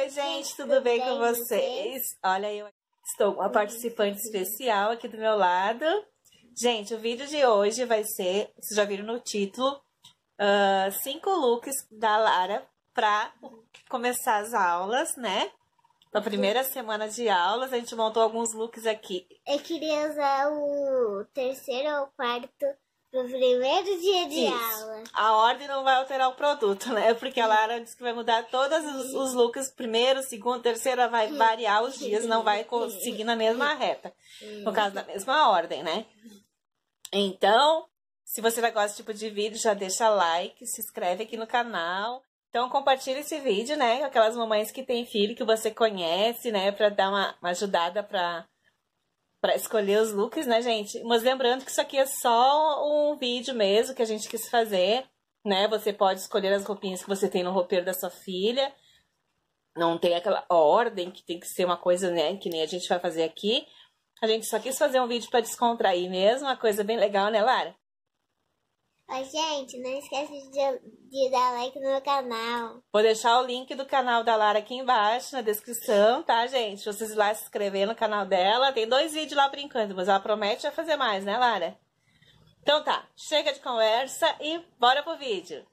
Oi, gente, tudo bem com vocês? Olha, eu estou com uma participante especial aqui do meu lado. Gente, o vídeo de hoje vai ser, vocês já viram no título, uh, cinco looks da Lara para começar as aulas, né? Na uhum. primeira semana de aulas, a gente montou alguns looks aqui. Eu queria usar o terceiro ou quarto no primeiro dia de Isso. aula. A ordem não vai alterar o produto, né? Porque a Lara disse que vai mudar todos os, os looks, primeiro, segundo, terceiro vai variar os dias, não vai seguir na mesma reta. No caso da mesma ordem, né? Então, se você vai gosta desse tipo de vídeo, já deixa like, se inscreve aqui no canal. Então, compartilha esse vídeo, né? Com aquelas mamães que têm filho que você conhece, né? Pra dar uma, uma ajudada pra para escolher os looks, né, gente? Mas lembrando que isso aqui é só um vídeo mesmo que a gente quis fazer, né? Você pode escolher as roupinhas que você tem no roupeiro da sua filha. Não tem aquela ordem que tem que ser uma coisa, né, que nem a gente vai fazer aqui. A gente só quis fazer um vídeo para descontrair mesmo, uma coisa bem legal, né, Lara? gente, não esquece de, de, dar like no meu canal. Vou deixar o link do canal da Lara aqui embaixo na descrição, tá, gente? Vocês lá se inscrever no canal dela. Tem dois vídeos lá brincando, mas ela promete fazer mais, né, Lara? Então tá, chega de conversa e bora pro vídeo.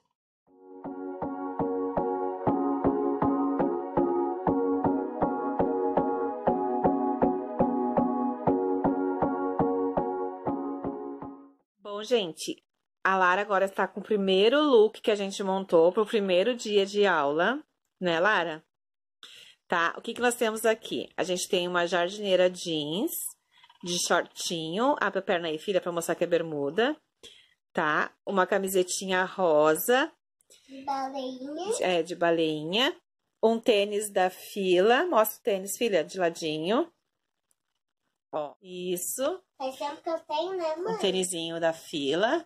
Bom, gente, a Lara agora está com o primeiro look que a gente montou para o primeiro dia de aula, né, Lara? Tá? O que, que nós temos aqui? A gente tem uma jardineira jeans de shortinho, abre a perna aí, filha, para mostrar que é bermuda, tá? Uma camisetinha rosa. De baleinha. É, de baleinha. Um tênis da fila. Mostra o tênis, filha, de ladinho. Ó, isso. Faz tempo que eu tenho, né, mãe? Um tênisinho da fila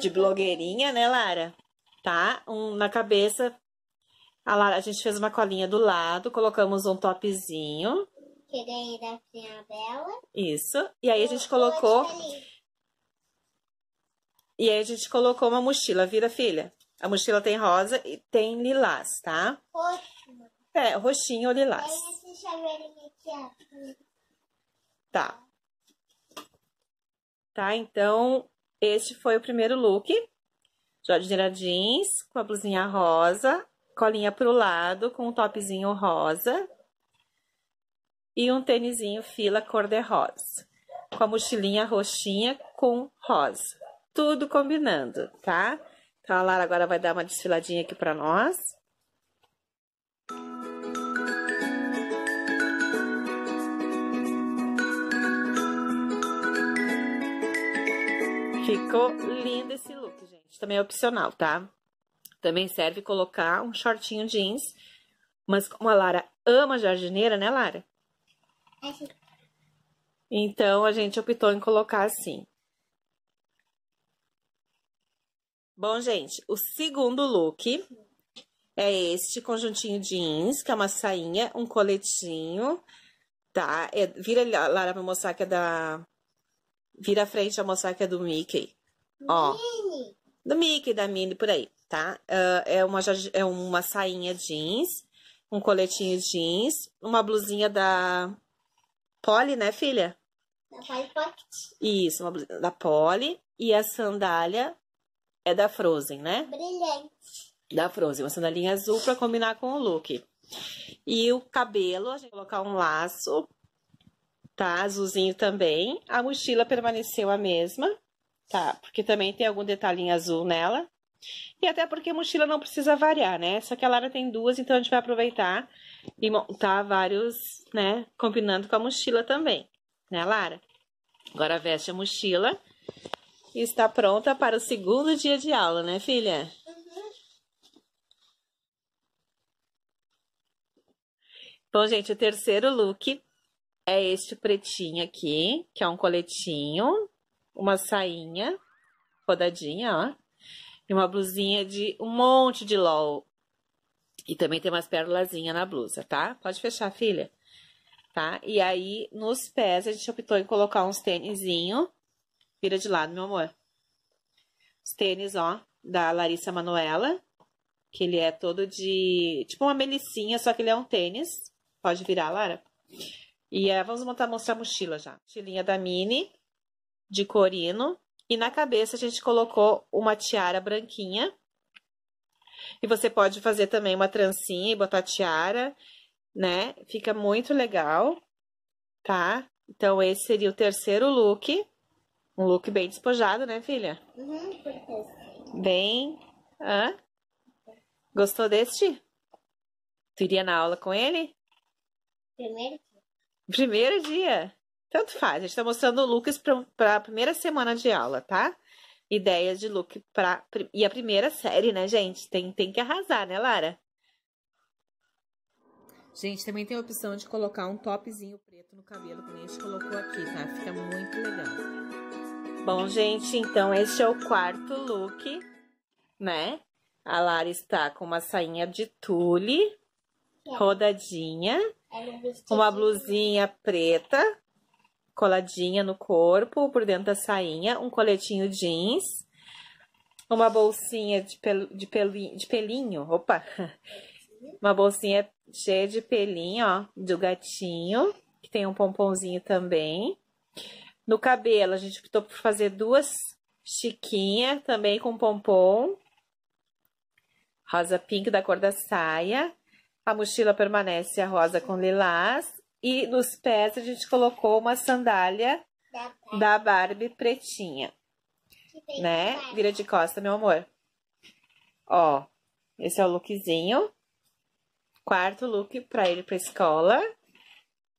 de blogueirinha, né, Lara? Tá? Um na cabeça. A, Lara, a gente fez uma colinha do lado, colocamos um topzinho. Tirei da Prima Bela. Isso. E aí a gente colocou. E aí a gente colocou uma mochila. Vira, filha. A mochila tem rosa e tem lilás, tá? Roxinho. É, roxinho ou lilás. Tem esse chaveirinho aqui, ó. Tá. Tá, então, este foi o primeiro look. Jorge Neira jeans, com a blusinha rosa, colinha pro lado, com um topzinho rosa. E um tênisinho fila cor de rosa. Com a mochilinha roxinha com rosa. Tudo combinando, tá? Então, a Lara agora vai dar uma desfiladinha aqui pra nós. Ficou lindo esse look, gente. Também é opcional, tá? Também serve colocar um shortinho jeans. Mas como a Lara ama jardineira, né, Lara? Então, a gente optou em colocar assim. Bom, gente, o segundo look é este conjuntinho jeans, que é uma sainha, um coletinho, tá? É, vira, Lara, pra mostrar que é da Vira a frente a mostrar que é do Mickey. Ó. Mini. Do Mickey, da Minnie, por aí, tá? Uh, é, uma, é uma sainha jeans, um coletinho jeans, uma blusinha da Polly, né, filha? Da Polly Pocket. Isso, uma blusinha da Polly. E a sandália é da Frozen, né? Brilhante. Da Frozen, uma sandalinha azul pra combinar com o look. E o cabelo, a gente vai colocar um laço tá? Azulzinho também. A mochila permaneceu a mesma, tá? Porque também tem algum detalhinho azul nela. E até porque a mochila não precisa variar, né? Só que a Lara tem duas, então a gente vai aproveitar e montar vários, né? Combinando com a mochila também, né, Lara? Agora veste a mochila e está pronta para o segundo dia de aula, né, filha? Bom, gente, o terceiro look é este pretinho aqui, que é um coletinho, uma sainha rodadinha, ó, e uma blusinha de um monte de LOL. E também tem umas pérolazinhas na blusa, tá? Pode fechar, filha. Tá? E aí, nos pés, a gente optou em colocar uns tênisinho. Vira de lado, meu amor. Os tênis, ó, da Larissa Manuela. Que ele é todo de... Tipo uma melicinha, só que ele é um tênis. Pode virar, Lara. E é, vamos montar, mostrar a mochila já. Mochilinha da Mini, de corino. E na cabeça a gente colocou uma tiara branquinha. E você pode fazer também uma trancinha e botar tiara, né? Fica muito legal, tá? Então, esse seria o terceiro look. Um look bem despojado, né, filha? Uhum, bem... Hã? Gostou deste? Tu iria na aula com ele? Primeiro Primeiro dia. Tanto faz. A gente está mostrando looks para a primeira semana de aula, tá? Ideias de look para e a primeira série, né, gente? Tem, tem que arrasar, né, Lara? Gente, também tem a opção de colocar um topzinho preto no cabelo, como a gente colocou aqui, tá? Fica muito legal. Bom, gente, então este é o quarto look, né? A Lara está com uma sainha de tule, rodadinha uma blusinha preta, coladinha no corpo, por dentro da sainha, um coletinho jeans, uma bolsinha de, pel, de, pelinho, de pelinho, opa, uma bolsinha cheia de pelinho, ó, do gatinho, que tem um pomponzinho também. No cabelo, a gente optou por fazer duas chiquinha também com pompom, rosa pink da cor da saia, a mochila permanece a rosa com lilás. E nos pés a gente colocou uma sandália da Barbie pretinha. Né? Vira de costa, meu amor. Ó, esse é o lookzinho. Quarto look pra ele pra escola.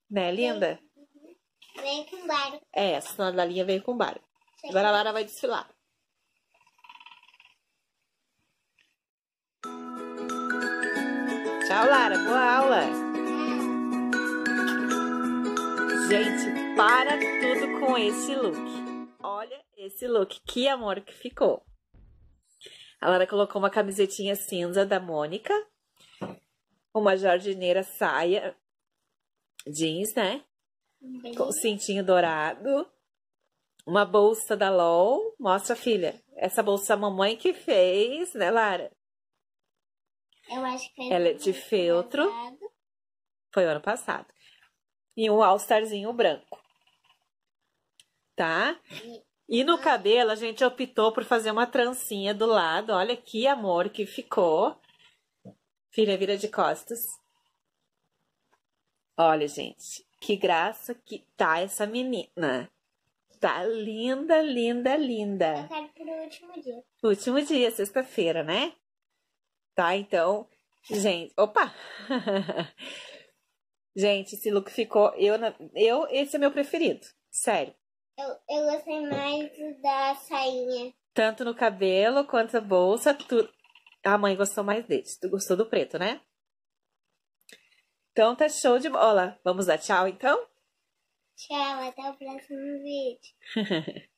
Né, linda? Vem, vem com Barbie. É, a sandália vem com Barbie. Agora a Lara vai desfilar. Tchau, Lara. Boa aula. Gente, para tudo com esse look. Olha esse look. Que amor que ficou. A Lara colocou uma camisetinha cinza da Mônica. Uma jardineira saia. Jeans, né? Com cintinho dourado. Uma bolsa da LOL. Mostra, filha. Essa bolsa a mamãe que fez, né, Lara? Eu acho que Ela é de feltro. Passado. Foi ano passado. E um all-starzinho branco. Tá? E no ah. cabelo a gente optou por fazer uma trancinha do lado. Olha que amor que ficou. Filha, vira de costas. Olha, gente, que graça que tá essa menina. Tá linda, linda, linda. Eu quero pro último dia. Último dia, sexta-feira, né? tá? Então, gente, opa! gente, esse look ficou, eu, eu, esse é meu preferido, sério. Eu, eu gostei mais da sainha. Tanto no cabelo quanto a bolsa, tu... a mãe gostou mais desse. Tu gostou do preto, né? Então tá show de bola. Vamos dar tchau então? Tchau, até o próximo vídeo.